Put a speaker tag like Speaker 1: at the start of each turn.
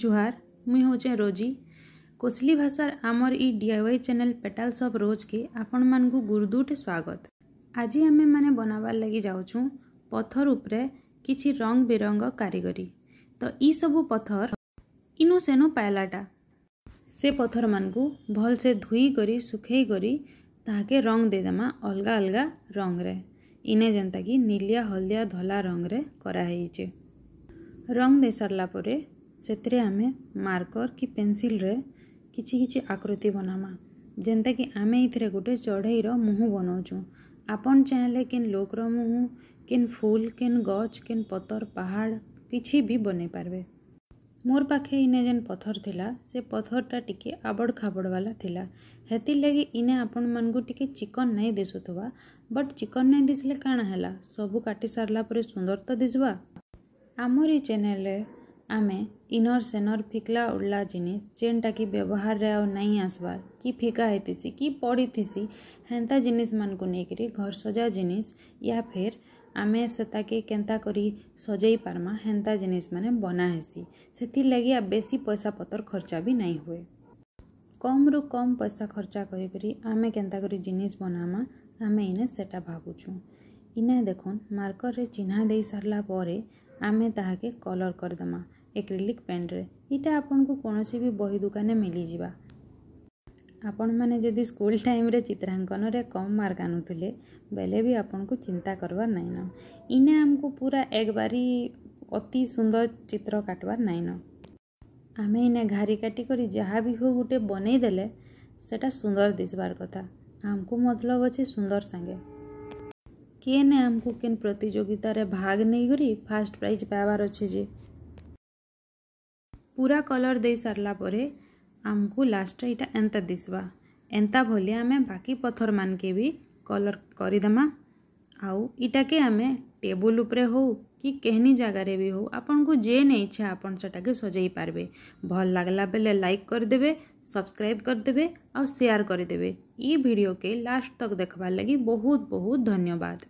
Speaker 1: जुहार मुई हूँ रोजी कोसली भाषार आमर इ डीआईवाई चैनल पेटाल सप रोज के आपण मान गुरुदूटे स्वागत आज आम मैंने बनाबार लगे जाऊँ पथर उपरे कि रंग बेरंग कारीगरी तो यू पथर इनु सेनु पायलाटा से पथर मानक भल से धोईकोरी सुखेकोरी ताके रंग देदेमा अलग अलग रंग्रे इने जेनता कि नीलिया हल्दिया धला रंग्रे कराइचे रंग दे सारापुर ସେଥିରେ ଆମେ ମାର୍କର୍ କି ପେନ୍ସିଲ୍ରେ କିଛି କିଛି ଆକୃତି ବନାମା ଯେନ୍ତାକି ଆମେ ଏଥିରେ ଗୋଟେ ଚଢ଼େଇର ମୁହଁ ବନଉଛୁଁ ଆପଣ ଚାହିଁଲେ କେନ୍ ଲୋକର ମୁହଁ କେନ୍ ଫୁଲ୍ କେନ୍ ଗଛ୍ କେନ୍ ପତର୍ ପାହାଡ଼ କିଛି ବି ବନେଇ ପାରବେ ମୋର ପାଖେ ଇନେ ଯେନ୍ ପଥର ଥିଲା ସେ ପଥରଟା ଟିକେ ଆବଡ଼ ଖାବଡ଼ ବାଲା ଥିଲା ହେଥିର୍ଲାଗି ଇନେ ଆପଣମାନଙ୍କୁ ଟିକେ ଚିକନ୍ ନାଇଁ ଦିଶୁଥିବା ବଟ୍ ଚିକନ୍ ନାଇଁ ଦିଶିଲେ କାଣା ହେଲା ସବୁ କାଟି ସାରିଲା ପରେ ସୁନ୍ଦର ତ ଦିଶବା ଆମର ଏଇ ଚ୍ୟାନେଲ୍ରେ आम इनर सेनर फिकला उड़ला जिनिस जेनटा कि व्यवहार रे नहीं आसवार कि फिका हेतीसि कि पड़ी पड़ीसि हेन्ता जिनिस मान को लेकर घर सजा जिनिस या फिर आम से के केंता करी पार्मा हेन्ता जिनिस मैंने बनाहेसी से लगी आ बेसी पैसा पतर खर्चा भी नहीं हुए कम रु कम पैसा खर्चा करी आमे केंता जिनिस बनामा आम इने सेटा भाबुछु इने देखन मार्कर रे दे सारापर आम आमे ताहा के कलर कर ଏକ୍ରିଲିକ୍ ପେନ୍ରେ ଏଇଟା ଆପଣଙ୍କୁ କୌଣସି ବି ବହି ଦୋକାନରେ ମିଳିଯିବା ଆପଣମାନେ ଯଦି ସ୍କୁଲ ଟାଇମ୍ରେ ଚିତ୍ରାଙ୍କନରେ କମ୍ ମାର୍କ ଆଣୁଥିଲେ ବେଲେ ବି ଆପଣଙ୍କୁ ଚିନ୍ତା କରବାର୍ ନାଇଁନ ଇନେ ଆମକୁ ପୁରା ଏକବାରି ଅତି ସୁନ୍ଦର ଚିତ୍ର କାଟବାର୍ ନାଇଁନ ଆମେ ଇନେ ଘାରି କାଟି କରି ଯାହା ବି ହଉ ଗୋଟେ ବନେଇ ଦେଲେ ସେଟା ସୁନ୍ଦର ଦିଶବାର୍ କଥା ଆମକୁ ମତଲବ ଅଛେ ସୁନ୍ଦର ସାଙ୍ଗେ କିଏ ନେ ଆମକୁ କେନ୍ ପ୍ରତିଯୋଗିତାରେ ଭାଗ ନେଇକରି ଫାର୍ଷ୍ଟ ପ୍ରାଇଜ୍ ପାଇବାର ଅଛେ ଯେ पूरा कलर दे सारापर पर आमको लास्ट इटा एंता दिसवा एंता भले आम बाकी पथर मान के भी कलर करदेमा आउ के आम टेबुल उपरे हो कि कहनी जगार भी हो आपन को जे नहीं इच्छा आपन सेटा के सजाई पारे भल लगला बेले लाइक करदे सब्सक्राइब करदे आयार करदे ये भिड के लास्ट तक देखबार लगी बहुत बहुत धन्यवाद